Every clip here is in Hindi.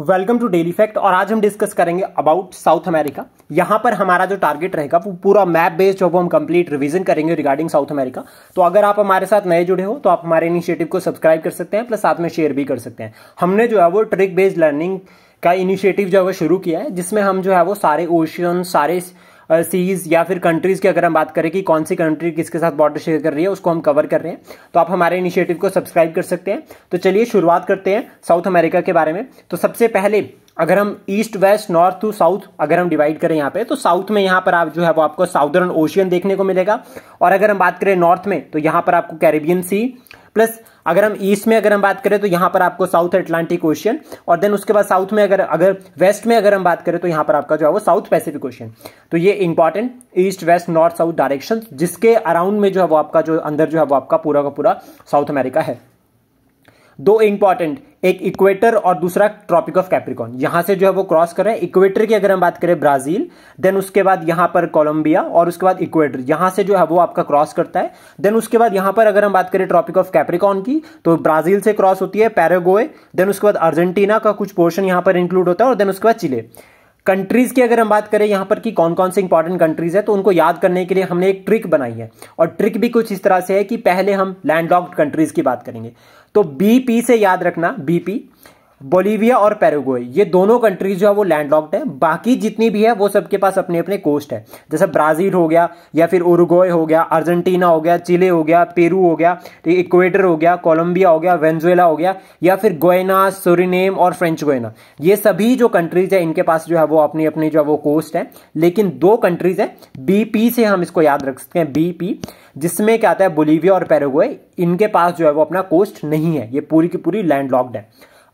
वेलकम टू डेली फैक्ट और आज हम डिस्कस करेंगे अबाउट साउथ अमेरिका यहाँ पर हमारा जो टारगेट रहेगा वो पूरा मैप बेस्ड जो हम कंप्लीट रिवीजन करेंगे रिगार्डिंग साउथ अमेरिका तो अगर आप हमारे साथ नए जुड़े हो तो आप हमारे इनिशिएटिव को सब्सक्राइब कर सकते हैं प्लस साथ में शेयर भी कर सकते हैं हमने जो है वो ट्रिक बेस्ड लर्निंग का इनिशिएटिव जो है वो शुरू किया है जिसमें हम जो है वो सारे ओशियन सारे सीज़ या फिर कंट्रीज़ की अगर हम बात करें कि कौन सी कंट्री किसके साथ बॉर्डर शेयर कर रही है उसको हम कवर कर रहे हैं तो आप हमारे इनिशिएटिव को सब्सक्राइब कर सकते हैं तो चलिए शुरुआत करते हैं साउथ अमेरिका के बारे में तो सबसे पहले अगर हम east west north to south अगर हम डिवाइड करें यहाँ पे तो साउथ में यहाँ पर आप जो है वो आपको साउदर्न ओशियन देखने को मिलेगा और अगर हम बात करें नॉर्थ में तो यहाँ पर आपको कैरेबियन सी प्लस अगर हम ईस्ट में अगर हम बात करें तो यहां पर आपको साउथ एटलांटिक ओशियन और देन उसके बाद साउथ में अगर अगर वेस्ट में अगर हम बात करें तो यहां पर आपका जो है वो साउथ पैसिफिक ओशियन तो ये important east west north south direction जिसके अराउंड में जो है वो आपका जो अंदर जो है वो आपका पूरा का पूरा साउथ अमेरिका है दो इंपॉर्टेंट एक इक्वेटर और दूसरा ट्रॉपिक ऑफ कैप्रिकॉन यहां से जो है वो क्रॉस कर रहे हैं इक्वेटर की अगर हम बात करें ब्राजील देन उसके बाद यहां पर कोलंबिया और उसके बाद इक्वेटर यहां से जो है वो आपका क्रॉस करता है देन उसके बाद यहां पर अगर हम बात करें ट्रॉपिक ऑफ कैप्रिकॉन की तो ब्राजील से क्रॉस होती है पैरागोए देन उसके बाद अर्जेंटीना का कुछ पोर्शन यहां पर इंक्लूड होता है और देन उसके बाद चिले कंट्रीज की अगर हम बात करें यहां पर कि कौन कौन से इंपॉर्टेंट कंट्रीज है तो उनको याद करने के लिए हमने एक ट्रिक बनाई है और ट्रिक भी कुछ इस तरह से है कि पहले हम लैंडलॉक्ड कंट्रीज की बात करेंगे तो बीपी से याद रखना बीपी बोलीविया और पेरूगोए ये दोनों कंट्रीज जो है वो लैंडलॉक्ड है बाकी जितनी भी है वो सबके पास अपने अपने कोस्ट है जैसे ब्राजील हो गया या फिर उरुगोए हो गया अर्जेंटीना हो गया चिले हो गया पेरू हो गया इक्वेटर हो गया कोलंबिया हो गया वेंजुएला हो गया या फिर गोयना सोरीनेम और फ्रेंच गोयना ये सभी जो कंट्रीज है इनके पास जो है वो अपनी अपनी जो है वो कोस्ट है लेकिन दो कंट्रीज है बीपी से हम इसको याद रख सकते हैं बीपी जिसमें क्या आता है बोलीविया और पेरोगोए इनके पास जो है वो अपना कोस्ट नहीं है ये पूरी की पूरी लैंडलॉक्ड है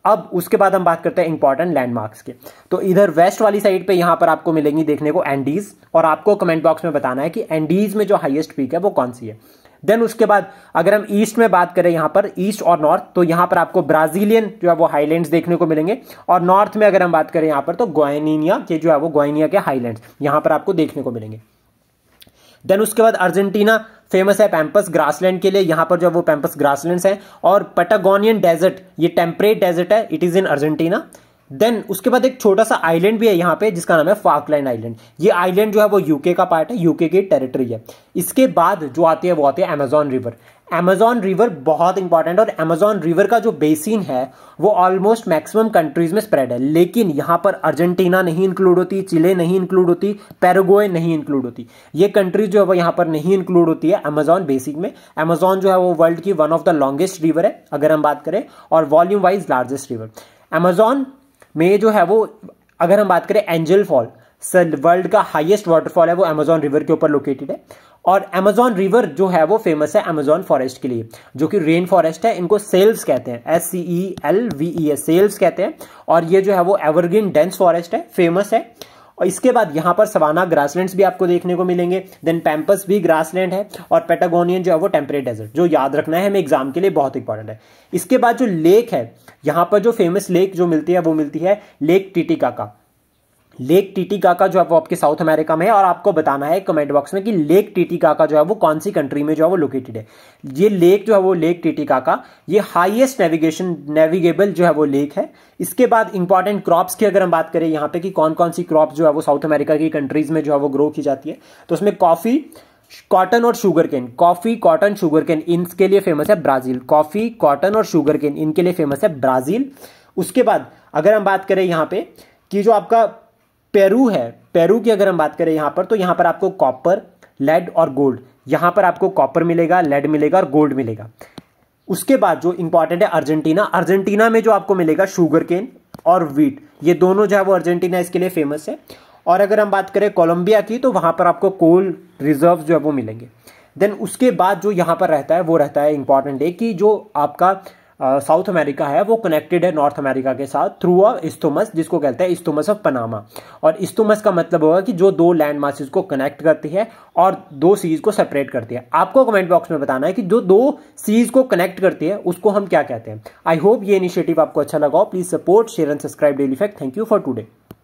अब उसके बाद हम बात करते हैं इंपॉर्टेंट लैंडमार्क्स के तो इधर वेस्ट वाली साइड पे यहां पर आपको मिलेंगी देखने को एंडीज और आपको कमेंट बॉक्स में बताना है कि एंडीज में जो हाईएस्ट पीक है वो कौन सी है देन उसके बाद अगर हम ईस्ट में बात करें यहां पर ईस्ट और नॉर्थ तो यहां पर आपको ब्राजीलियन जो है वो हाईलैंड्स देखने को मिलेंगे और नॉर्थ में अगर हम बात करें यहां पर तो ग्वाइनिया के जो है वो ग्वाइनिया के हाईलैंड्स यहां पर आपको देखने को मिलेंगे देन उसके बाद अर्जेंटीना फेमस है पैम्पस ग्रासलैंड के लिए यहां पर जो वो पैम्पस ग्रासलैंड्स हैं और पटागोनियन डेजर्ट ये टेम्परेट डेजर्ट है it is in Argentina then उसके बाद एक छोटा सा आइलैंड भी है यहाँ पे जिसका नाम है फाकलैंड आइलैंड ये आइलैंड जो है वो यूके का पार्ट है यूके की टेरिटरी है इसके बाद जो आती है वो आती है एमेजॉन रिवर अमेजॉन रिवर बहुत इंपॉर्टेंट और अमेजॉन रिवर का जो बेसिन है वो ऑलमोस्ट मैक्सिमम कंट्रीज में स्प्रेड है लेकिन यहाँ पर अर्जेंटीना नहीं इंक्लूड होती चिले नहीं इंक्लूड होती पेरोगोए नहीं इंक्लूड होती ये कंट्रीज जो है वो यहाँ पर नहीं इंक्लूड होती है अमेजॉन बेसिक में अमेजॉन जो है वो वर्ल्ड की one of the longest river है अगर हम बात करें और volume wise largest river Amazon में जो है वो अगर हम बात करें एंजल फॉल वर्ल्ड का हाईएस्ट वाटरफॉल है वो अमेजॉन रिवर के ऊपर लोकेटेड है और अमेजॉन रिवर जो है वो फेमस है अमेजॉन फॉरेस्ट के लिए जो कि रेन फॉरेस्ट है इनको सेल्स कहते हैं S C E L V E S selvas कहते हैं और ये जो है वो एवरग्रीन डेंस फॉरेस्ट है फेमस है और इसके बाद यहाँ पर सवाना ग्रासलैंड्स भी आपको देखने को मिलेंगे देन पैम्पस भी ग्रासलैंड है और पेटागोनियन जो है वो टेम्परेट डेजर्ट जो याद रखना है हमें एग्जाम के लिए बहुत इंपॉर्टेंट है इसके बाद जो लेक है यहाँ पर जो फेमस लेक जो मिलती है वो मिलती है लेक टिटिका का लेक का जो है वो आपके साउथ अमेरिका में है और आपको बताना है कमेंट बॉक्स में कि लेक का जो है वो कौन सी कंट्री में जो है वो लोकेटेड है ये लेक जो है वो लेक का ये हाईएस्ट नेविगेशन नेविगेबल जो है वो लेक है इसके बाद इंपॉर्टेंट क्रॉप्स की अगर हम बात करें यहाँ पे कि कौन कौन सी क्रॉप जो है वो साउथ अमेरिका की कंट्रीज में जो है वो ग्रो की जाती है तो उसमें कॉफ़ी कॉटन और sugar cane coffee cotton sugar cane इनके लिए फेमस है ब्राजील कॉफी कॉटन और शुगर केन इनके लिए फेमस है ब्राजील उसके बाद अगर हम बात करें यहाँ पे कि जो आपका पेरू है पेरू की अगर हम बात करें यहाँ पर तो यहाँ पर आपको कॉपर लेड और गोल्ड यहाँ पर आपको कॉपर मिलेगा लेड मिलेगा और गोल्ड मिलेगा उसके बाद जो इंपॉर्टेंट है अर्जेंटीना अर्जेंटीना में जो आपको मिलेगा शुगर केन और वीट ये दोनों जो है वो अर्जेंटीना इसके लिए फेमस है और अगर हम बात करें कोलंबिया की तो वहाँ पर आपको कोल रिजर्व जो है वो मिलेंगे देन उसके बाद जो यहाँ पर रहता है वो रहता है इंपॉर्टेंट है कि जो आपका साउथ अमेरिका है वो कनेक्टेड है नॉर्थ अमेरिका के साथ थ्रू अ इस्तोमस जिसको कहते हैं इस्तोमस ऑफ पनामा और इस्तोमस का मतलब होगा कि जो दो लैंड मासेस को कनेक्ट करती है और दो सीज को सेपरेट करती है आपको कमेंट बॉक्स में बताना है कि जो दो सीज को कनेक्ट करती है उसको हम क्या कहते हैं आई होप ये इनिशिएटिव आपको अच्छा लगा please support share and subscribe daily fact thank you for today